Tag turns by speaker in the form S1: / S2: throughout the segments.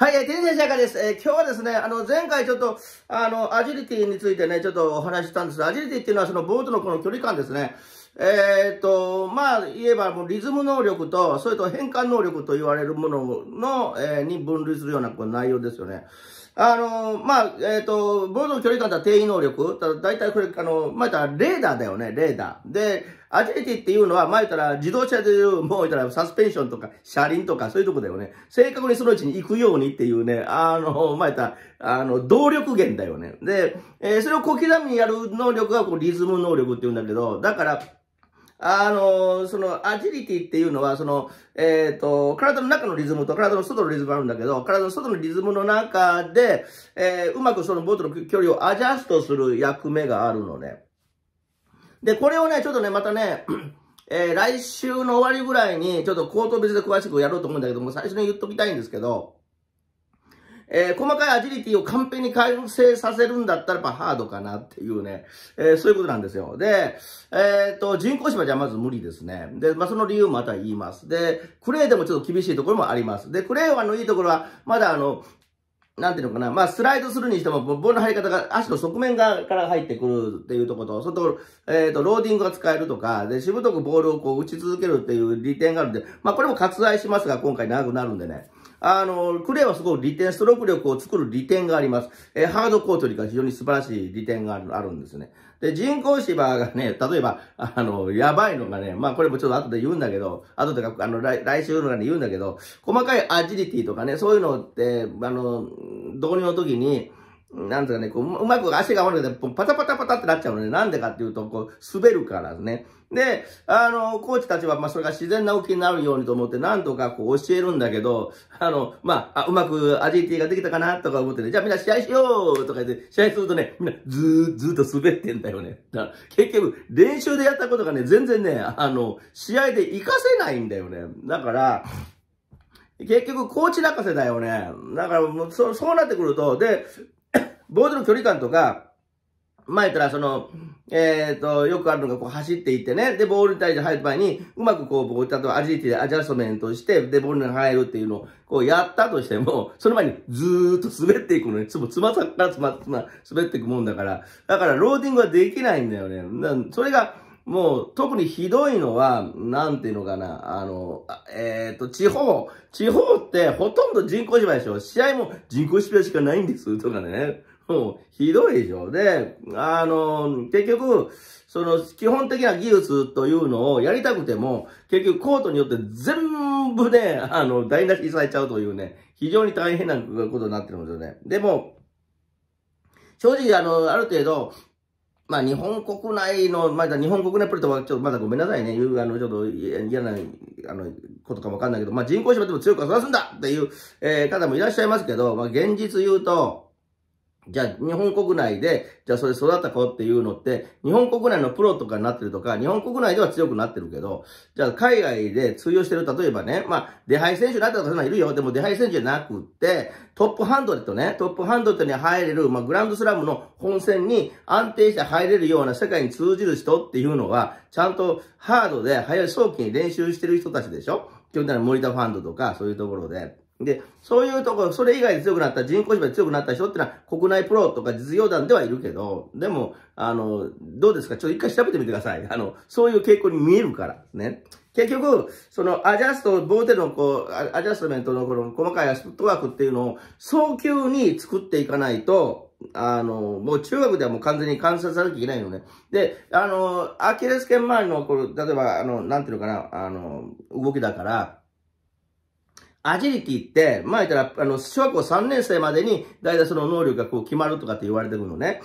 S1: はい、えー、天然社会です。えー、今日はですね、あの、前回ちょっと、あの、アジリティについてね、ちょっとお話ししたんですが、アジリティっていうのはそのボートのこの距離感ですね。えっ、と、まあ、言えばもうリズム能力と、それと変換能力と言われるものの、えー、に分類するようなこの内容ですよね。あの、まあ、えっ、と、ボードの距離感とは定位能力。だいたいこれ、あの、まあ、レーダーだよね、レーダー。で、アジリティっていうのは、前言ったら自動車でいう、もう言ったらサスペンションとか車輪とかそういうとこだよね。正確にそのうちに行くようにっていうね、あの、前言ったら、あの、動力源だよね。で、えー、それを小刻みにやる能力がこうリズム能力っていうんだけど、だから、あの、その、アジリティっていうのは、その、えっ、ー、と、体の中のリズムと体の外のリズムあるんだけど、体の外のリズムの中で、えー、うまくそのボートの距離をアジャストする役目があるのね。で、これをね、ちょっとね、またね、えー、来週の終わりぐらいに、ちょっとコート別で詳しくやろうと思うんだけども、最初に言っときたいんですけど、えー、細かいアジリティを完璧に完成させるんだったらやっぱハードかなっていうね、えー、そういうことなんですよ。で、えっ、と、人工芝じゃまず無理ですね。で、まあ、その理由もまた言います。で、クレイでもちょっと厳しいところもあります。で、クレイはンのいいところは、まだあの、なんていうのかな、まあ、スライドするにしても、ボールの入り方が足の側面側から入ってくるっていうところと、それと、えっ、ー、と、ローディングが使えるとか、で、しぶとくボールをこう打ち続けるっていう利点があるんで、まあ、これも割愛しますが、今回長くなるんでね。あの、クレイはすごく利点、ストローク力を作る利点があります。えー、ハードコートよりか非常に素晴らしい利点があるんですね。で、人工芝がね、例えば、あの、やばいのがね、まあこれもちょっと後で言うんだけど、後でか、あの、来来週とかで言うんだけど、細かいアジリティとかね、そういうのって、あの、導入の時に、なんとかね、こう、うまく足が合わなくて、パタパタパタってなっちゃうのね。なんでかっていうと、こう、滑るからね。で、あの、コーチたちは、まあ、それが自然な動きになるようにと思って、なんとかこう、教えるんだけど、あの、まあ、あうまくアジティができたかなとか思ってね、じゃあみんな試合しようとか言って、試合するとね、みんなずーずーっと滑ってんだよね。だから、結局、練習でやったことがね、全然ね、あの、試合で活かせないんだよね。だから、結局、コーチ泣かせだよね。だから、もう、そう、そうなってくると、で、ボードの距離感とか、前からその、えっ、ー、と、よくあるのがこう走っていってね、で、ボールに対して入る前に、うまくこう、ボール、例えと、アジリティでアジャストメントして、で、ボールに入るっていうのを、こうやったとしても、その前にずーっと滑っていくのに、つま、つまさからつま、つま、滑っていくもんだから、だからローディングはできないんだよね。それが、もう、特にひどいのは、なんていうのかな、あの、えっ、ー、と、地方、地方ってほとんど人工芝居でしょ。試合も人工芝居しかないんです、とかね。もう、ひどいでしょ。で、あの、結局、その、基本的な技術というのをやりたくても、結局コートによって全部ね、あの、台無しにされちゃうというね、非常に大変なことになってるんですよね。でも、正直、あの、ある程度、まあ、日本国内の、まだ日本国内プレートは、ちょっとまだごめんなさいね、言う、あの、ちょっと嫌な、あの、ことかもわかんないけど、まあ、人工芝でも強く育つすんだっていう、えー、方もいらっしゃいますけど、まあ、現実言うと、じゃあ、日本国内で、じゃあそれ育った子っていうのって、日本国内のプロとかになってるとか、日本国内では強くなってるけど、じゃあ海外で通用してる、例えばね、まあ、出杯選手になったとかそんないるよ。でも出杯選手じゃなくって、トップハンドレットね、トップハンドレットに入れる、まあ、グランドスラムの本戦に安定して入れるような世界に通じる人っていうのは、ちゃんとハードで早い早期に練習してる人たちでしょ基本的には森田ファンドとか、そういうところで。で、そういうところ、それ以外で強くなった、人工芝で強くなった人ってのは、国内プロとか実業団ではいるけど、でも、あの、どうですかちょっと一回調べてみてください。あの、そういう傾向に見えるから、ね。結局、その、アジャスト、ボーテのこう、アジャストメントのこの細かいアスフットワークっていうのを、早急に作っていかないと、あの、もう中学ではもう完全に観察さなきゃいけないのね。で、あの、アキレス腱周りの、これ、例えば、あの、なんていうのかな、あの、動きだから、アジリティって、まあ言ったら、あの、小学校3年生までに、だいたいその能力がこう決まるとかって言われてくるのね。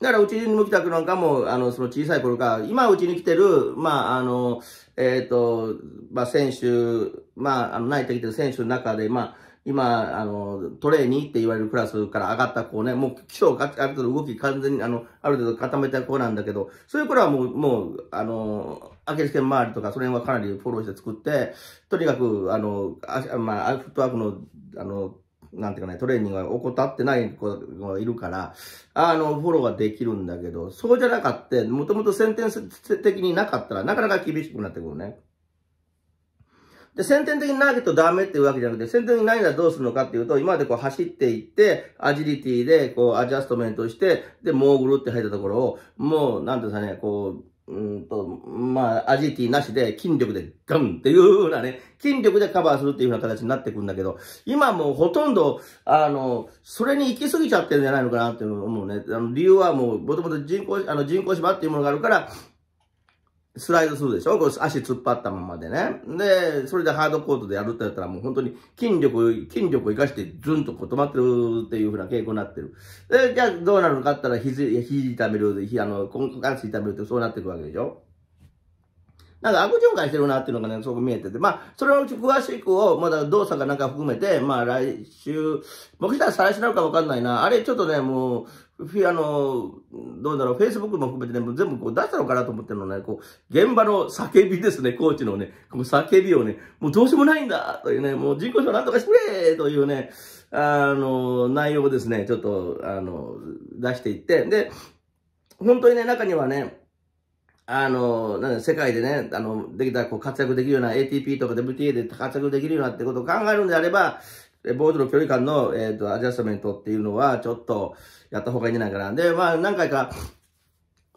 S1: だから、うちに来たくなんかも、あの、その小さい頃から、今うちに来てる、まあ、あの、えっ、ー、と、まあ、選手、まあ、あの、泣いてきてる選手の中で、まあ、今、あの、トレーニーって言われるクラスから上がった子ね、もう基礎をある程度動き完全に、あの、ある程度固めた子なんだけど、そういう子らはもう、もう、あの、アキレス腱周りとか、その辺はかなりフォローして作って、とにかく、あの、あまあ、フットワークの、あの、なんていうかね、トレーニングが怠ってない子がいるから、あの、フォローができるんだけど、そうじゃなかって、もともと先天的になかったら、なかなか厳しくなってくるね。で、先天的に投げとダメっていうわけじゃなくて、先天的に何がどうするのかっていうと、今までこう走っていって、アジリティでこうアジャストメントして、で、モーグルって入ったところを、もう、なんていうんですかね、こう、うんと、まあ、アジティなしで筋力でガンっていうふうなね、筋力でカバーするっていうふうな形になってくんだけど、今もうほとんど、あの、それに行き過ぎちゃってるんじゃないのかなっていうのを思うね。あの、理由はもう、もともと人工、あの、人工芝っていうものがあるから、スライドするでしょこう足突っ張ったままでね。で、それでハードコートでやるってやったらもう本当に筋力、筋力を生かしてズンとこう止まってるっていうふうな傾向になってる。で、じゃあどうなるのかって言ったら肘、肘痛める、あの、股関節痛めるってそうなってくるわけでしょなんか悪循環してるなっていうのがね、すごく見えてて。まあ、それのうち詳しくを、まだ動作かなんか含めて、まあ来週、僕したら再来週なのかわかんないな。あれ、ちょっとね、もう、あの、どうだろう、Facebook も含めてね、もう全部こう出したのかなと思ってるのね、こう、現場の叫びですね、コーチのね、この叫びをね、もうどうしようもないんだというね、もう人工賞なんとかしてくれというね、あの、内容をですね、ちょっと、あの、出していって、で、本当にね、中にはね、あの、なん世界でね、あの、できたらこう活躍できるような ATP とか WTA で活躍できるようなってことを考えるんであれば、ボードの距離感の、えっ、ー、と、アジャストメントっていうのは、ちょっと、やった方がいいんじゃないかな。で、まあ、何回か、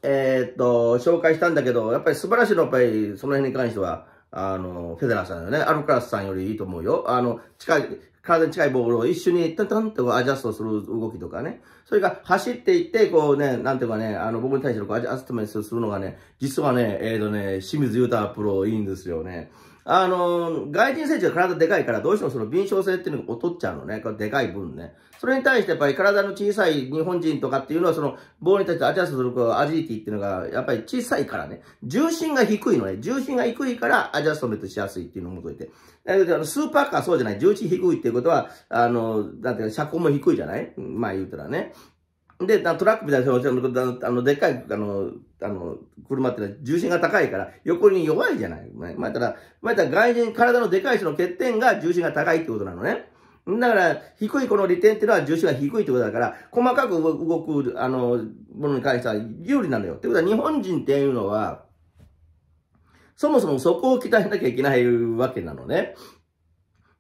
S1: えっ、ー、と、紹介したんだけど、やっぱり素晴らしいの、やっぱり、その辺に関しては、あの、フェデラーさんよね、アルカラスさんよりいいと思うよ。あの、近い、体に近いボールを一緒にトントンとアジャストする動きとかね。それが走っていって、こうね、なんていうかね、あの、僕に対してのアジャストメントするのがね、実はね、えっ、ー、とね、清水裕太プロいいんですよね。あのー、外人選手が体でかいから、どうしてもその敏捷性っていうのが劣っちゃうのね。これでかい分ね。それに対してやっぱり体の小さい日本人とかっていうのは、その、棒に対してアジャストするアジリティっていうのが、やっぱり小さいからね。重心が低いのね。重心が低いからアジャストメントしやすいっていうのを除いて。だけど、スーパーカーそうじゃない。重心低いっていうことは、あのー、だって車高も低いじゃないまあ言うたらね。で、トラックみたいなの、あの、でっかい、あの、あの、車ってのは重心が高いから、横に弱いじゃない。まあ、たら、まあ、たら外人、体のでかい人の欠点が重心が高いってことなのね。だから、低いこの利点っていうのは重心が低いってことだから、細かく動く、あの、ものに関しては有利なのよ。ってことは、日本人っていうのは、そもそもそこを鍛えなきゃいけないわけなのね。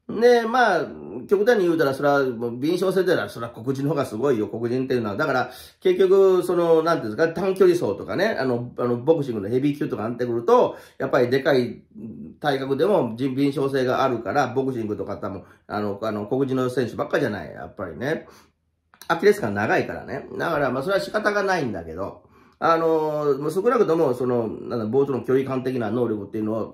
S1: で、まあ、極端に言うたら、それは、臨床性でら、それは黒人の方がすごいよ、黒人っていうのは。だから、結局、その、なんていうんですか、短距離走とかね、あの、あの、ボクシングのヘビー級とかなってくると、やっぱりでかい体格でも臨床性があるから、ボクシングとか多分、あの、あの、黒人の選手ばっかじゃない、やっぱりね。アキレス感長いからね。だから、まあ、それは仕方がないんだけど。あの、少なくとも、その、なんボートの距離感的な能力っていうのは、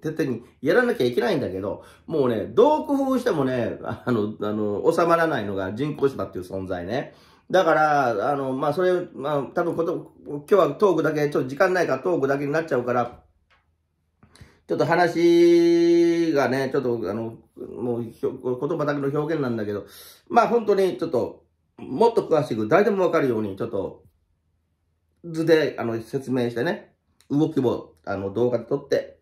S1: 徹底にやらなきゃいけないんだけど、もうね、どう工夫してもね、あの、あの、収まらないのが人工芝っていう存在ね。だから、あの、まあ、それ、まあ、多分こと、今日はトークだけ、ちょっと時間ないからトークだけになっちゃうから、ちょっと話がね、ちょっと、あの、もう、言葉だけの表現なんだけど、まあ、本当に、ちょっと、もっと詳しく、誰でもわかるように、ちょっと、図で、あの、説明してね、動きを、あの、動画で撮って、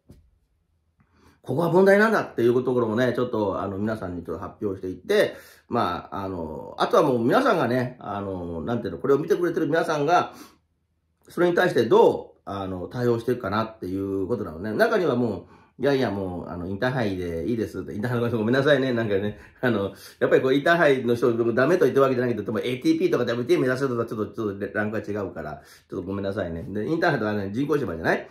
S1: ここは問題なんだっていうところもね、ちょっと、あの、皆さんにちょっと発表していって、まあ、あの、あとはもう皆さんがね、あの、なんていうの、これを見てくれてる皆さんが、それに対してどう、あの、対応していくかなっていうことなのね。中にはもう、いやいや、もう、あの、インターハイでいいですって、インターハイのごめんなさいね、なんかね、あの、やっぱりこう、インターハイの人、ダメと言ってるわけじゃないけど、でも ATP とか WT 目指すとちょっと、ちょっと、ランクが違うから、ちょっとごめんなさいね。で、インターハイとかね、人工芝じゃない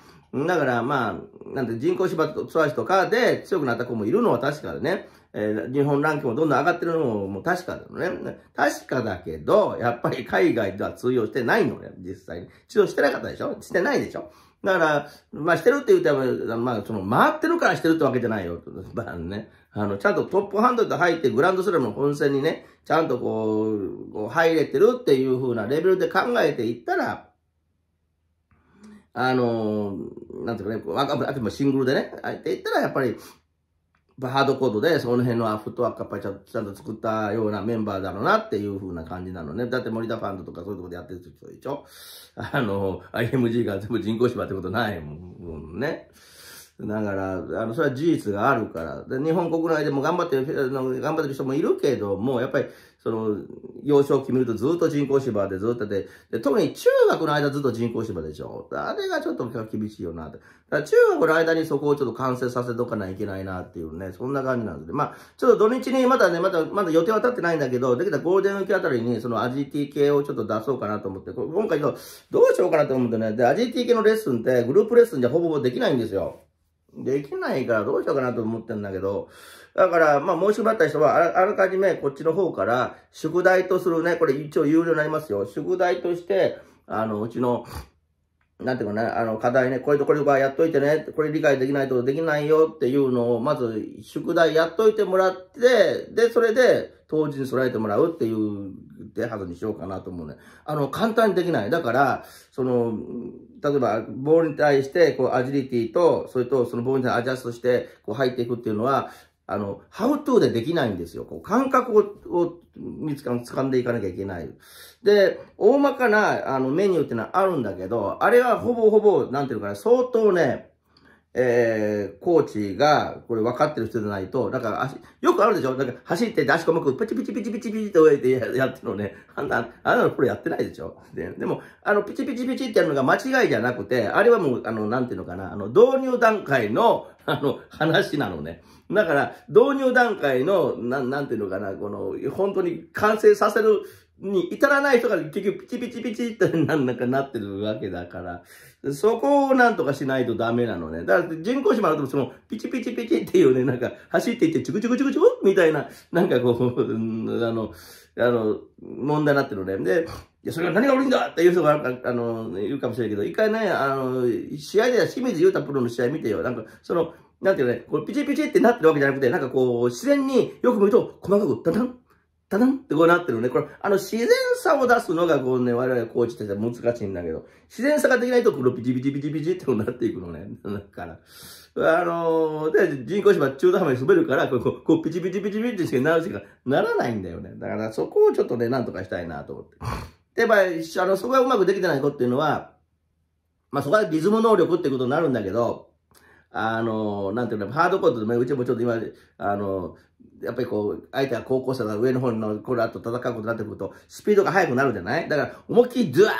S1: だから、まあ、なんて、人工芝とツアーとかで強くなった子もいるのは確かでね、えー、日本ランキングもどんどん上がってるのももう確かだよね。確かだけど、やっぱり海外では通用してないのね、実際に。通用してなかったでしょしてないでしょだから、まあ、してるって言うと、まあ、その、回ってるからしてるってわけじゃないよ。まあね。あの、ちゃんとトップハンドで入って、グランドスラムの本戦にね、ちゃんとこう、こう入れてるっていう風なレベルで考えていったら、あの、なんていうかね、あとシングルでね、入っていったら、やっぱり、ハードコードで、その辺のアフトワークやっぱりちゃんと作ったようなメンバーだろうなっていう風な感じなのね。だって森田ファンドとかそういうとこでやってる人でしょあの、IMG が全部人工芝ってことないもんね。だから、あの、それは事実があるから。で日本国内でも頑張ってる、頑張ってる人もいるけども、やっぱり、その、幼少期見るとずっと人工芝でずっとで、で特に中学の間ずっと人工芝でしょ。あれがちょっと厳しいよなって。中学の間にそこをちょっと完成させとかないといけないなっていうね、そんな感じなんでまあ、ちょっと土日にまだね、まだ、まだ予定は立ってないんだけど、できたゴールデンウィークあたりにそのアジティ系をちょっと出そうかなと思って、今回どうしようかなと思ってね、で、アジティ系のレッスンってグループレッスンじゃほぼほぼできないんですよ。できないからどうしようかなと思ってんだけど、だから、まあ、申し込まれた人はあ、らかじめこっちの方から、宿題とするね、これ一応有料になりますよ。宿題として、あの、うちの、なんていうかね、あの、課題ね、こういうところかやっといてね、これ理解できないとできないよっていうのを、まず、宿題やっといてもらって、で、それで、当時に備えてもらうっていう手はずにしようかなと思うね。あの、簡単にできない。だから、その、例えば、ボールに対して、こう、アジリティと、それと、そのボールにアジャストして、こう、入っていくっていうのは、あの、ハウトゥーでできないんですよ。こう感覚を見つか、掴んでいかなきゃいけない。で、大まかな、あの、メニューっていうのはあるんだけど、あれはほぼほぼ、なんていうかな、相当ね、えー、コーチが、これ分かってる人じゃないと、だから足、よくあるでしょなんか走って出し込く、プチプチピチピチピチって置いてやってるのね。あんな、あんなのこれやってないでしょででも、あの、ピチピチピチってやるのが間違いじゃなくて、あれはもう、あの、なんていうのかな、あの、導入段階の、あの、話なのね。だから、導入段階の、なん、なんていうのかな、この、本当に完成させる、に至らない人が結局ピチピチピチってなんなんかなってるわけだから、そこをなんとかしないとダメなのね。だから人工芝あるとそのピチピチピチっていうね、なんか走っていってチュクチュクチュクチュクみたいな、なんかこう、うん、あの、あの、問題になってるね。で、いや、それは何が悪いんだっていう人が、あの、言うかもしれないけど、一回ね、あの、試合では清水優太プロの試合見てよ。なんか、その、なんていうね、こうピチピチってなってるわけじゃなくて、なんかこう、自然によく見ると、細かく、だんだん、タダンってこうなってるね。これ、あの、自然さを出すのが、こうね、我々コーチって難しいんだけど、自然さができないと、このピチピチピチピチってこうなっていくのね。だから、あのー、で、人工芝中途半端に滑るから、こう、こうピチピチピチピチってなるしかならないんだよね。だから、そこをちょっとね、なんとかしたいなと思って。で、やっぱ、あの、そこがうまくできてない子っていうのは、まあ、そこはリズム能力ってことになるんだけど、あの、なんていうの、ハードコートでも、うちもちょっと今、あの、やっぱりこう、相手が高校生が上の方のコラと戦うことになってくると、スピードが速くなるじゃないだから、思いっきりずワー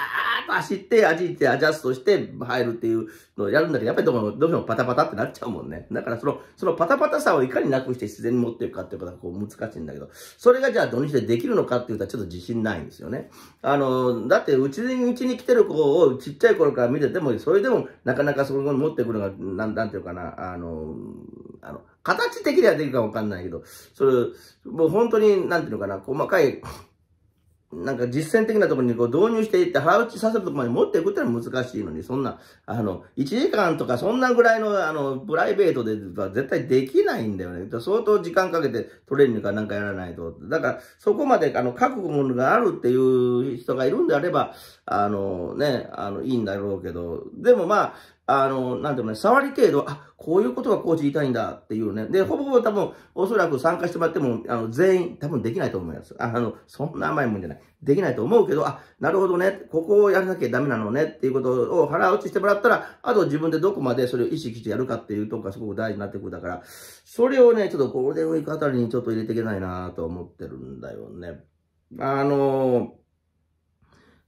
S1: ッと走って、味いて、アジャストして入るっていうのをやるんだけど、やっぱりどうも、どうしてもパタパタってなっちゃうもんね。だからその、そのパタパタさをいかになくして自然に持っていくかっていうことがこう難しいんだけど、それがじゃあ土日でできるのかっていうとちょっと自信ないんですよね。あの、だってうちに、うちに来てる子をちっちゃい頃から見てても、それでもなかなかそこに持ってくるのが、なん、なんていうかな、あの、あの、形的にはできるかわかんないけど、それ、もう本当に、なんていうのかな、細かい、なんか実践的なところにこう導入していって、腹打ちさせるところまで持っていくってのは難しいのに、そんな、あの、1時間とかそんなぐらいの、あの、プライベートでは絶対できないんだよね。相当時間かけてトレーニングかなんかやらないと。だから、そこまで、あの、書くものがあるっていう人がいるんであれば、あの、ね、あの、いいんだろうけど、でもまあ、あの、なんていうのね、触り程度、あ、こういうことがコーチ言いたいんだっていうね。で、ほぼほぼ多分、おそらく参加してもらっても、あの、全員多分できないと思います。あの、そんな甘いもんじゃない。できないと思うけど、あ、なるほどね、ここをやらなきゃダメなのねっていうことを腹落ちしてもらったら、あと自分でどこまでそれを意識してやるかっていうとこがすごく大事になってくるだから、それをね、ちょっとゴールデンウィークあたりにちょっと入れていけないなと思ってるんだよね。あのー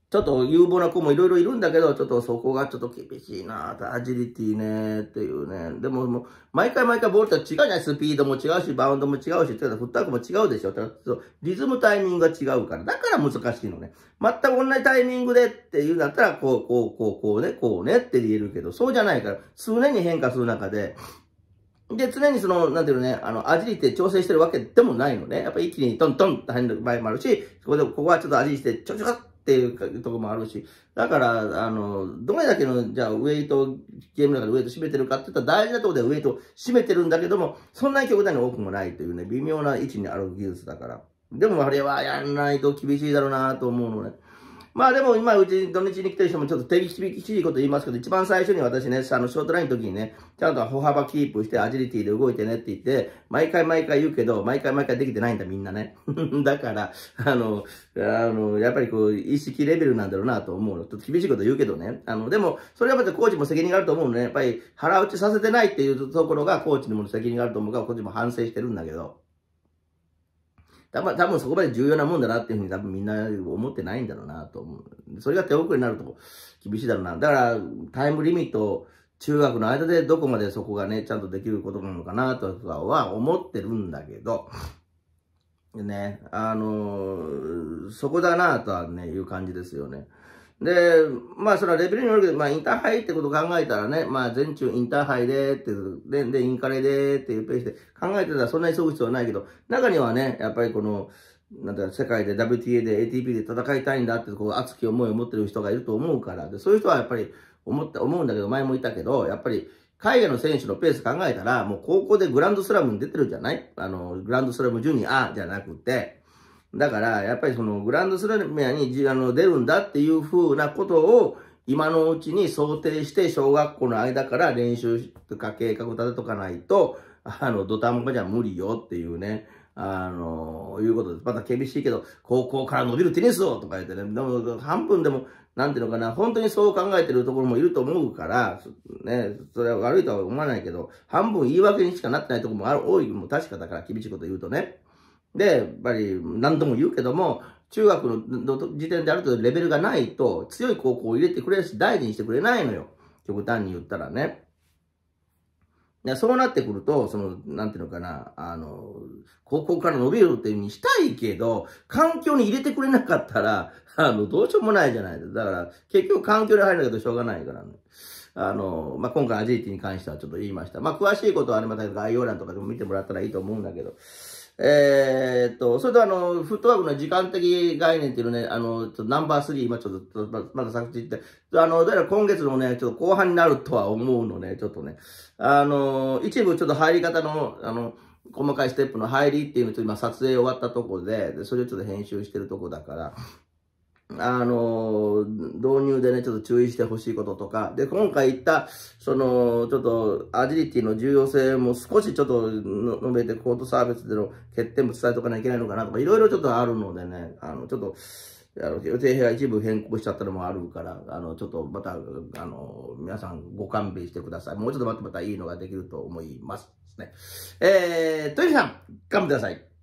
S1: ちょっと有望な子もいろいろいるんだけど、ちょっとそこがちょっと厳しいなアジリティねっていうね。でもも毎回毎回ボールと違うじゃないスピードも違うし、バウンドも違うし、フットワークも違うでしょ。ただリズムタイミングが違うから。だから難しいのね。全く同じタイミングでっていうんだったら、こう、こう、こう、こうね、こうねって言えるけど、そうじゃないから、常に変化する中で、で、常にその、なんていうのね、あの、アジリティ調整してるわけでもないのね。やっぱり一気にトントンって入る場合もあるし、ここで、ここはちょっとアジリティちょちょっっていうとこもあるし、だから、あの、どれだけの、じゃあ、ウェイト、ゲームの中でウェイト締めてるかって言ったら大事なとこでウェイト占めてるんだけども、そんなに極端に多くもないというね、微妙な位置にある技術だから。でもあれはやんないと厳しいだろうなと思うのね。まあでも今うち土日に来てる人もちょっと手厳しいこと言いますけど、一番最初に私ね、あのショートラインの時にね、ちゃんと歩幅キープしてアジリティで動いてねって言って、毎回毎回言うけど、毎回毎回できてないんだみんなね。だから、あの、あの、やっぱりこう、意識レベルなんだろうなと思うの。ちょっと厳しいこと言うけどね。あの、でも、それはまたコーチも責任があると思うのね。やっぱり腹落ちさせてないっていうところがコーチにも責任があると思うから、コーチも反省してるんだけど。多分、多分そこまで重要なもんだなっていうふうに多分みんな思ってないんだろうなと思う。それが手遅れになると厳しいだろうな。だから、タイムリミット、中学の間でどこまでそこがね、ちゃんとできることなのかなとは思ってるんだけど、ね、あのー、そこだなとはね、いう感じですよね。で、まあそのレベルによるけど、まあインターハイってこと考えたらね、まあ全中インターハイでって、で、で、インカレでっていうペースで考えてたらそんなに急ぐ必要はないけど、中にはね、やっぱりこの、なんだ世界で WTA で ATP で戦いたいんだってこう熱き思いを持ってる人がいると思うから、で、そういう人はやっぱり思って、思うんだけど、前も言ったけど、やっぱり、海外の選手のペース考えたら、もう高校でグランドスラムに出てるじゃないあの、グランドスラムジュニアじゃなくて、だから、やっぱりそのグランドスラムにあの出るんだっていうふうなことを、今のうちに想定して小学校の間から練習とか計画立てとかないと、あの、土壇場じゃ無理よっていうね、あの、いうことです。また厳しいけど、高校から伸びるテニスをとか言ってね、でも半分でも、なんていうのかな、本当にそう考えてるところもいると思うから、ね、それは悪いとは思わないけど、半分言い訳にしかなってないところもある、多いも確かだから厳しいこと言うとね。で、やっぱり何度も言うけども、中学の時点である程度レベルがないと、強い高校を入れてくれるし、大事にしてくれないのよ。極端に言ったらね。でそうなってくると、その、なんていうのかな、あの、高校から伸びるっていうふうにしたいけど、環境に入れてくれなかったら、あの、どうしようもないじゃないですか。だから、結局環境に入らないとしょうがないからね。あの、まあ、今回アジリティに関してはちょっと言いました。まあ、詳しいことはありません概要欄とかでも見てもらったらいいと思うんだけど。えー、っと、それとあの、フットワークの時間的概念っていうのね、あの、ナンバー3、今ちょっと、まだ作詞って、あの、だから今月のね、ちょっと後半になるとは思うのね、ちょっとね、あの、一部ちょっと入り方の、あの、細かいステップの入りっていうのと今撮影終わったとこで、でそれをちょっと編集してるとこだから、あの、導入でね、ちょっと注意してほしいこととか、で、今回言った、その、ちょっと、アジリティの重要性も少しちょっと述べて、コートサービスでの欠点も伝えとかなきゃいけないのかなとか、いろいろちょっとあるのでね、あの、ちょっと、あの予定が一部変更しちゃったのもあるから、あの、ちょっとまた、あの、皆さんご勘弁してください。もうちょっと待ってまたいいのができると思います。ね。えー、トイさん、頑張ってください。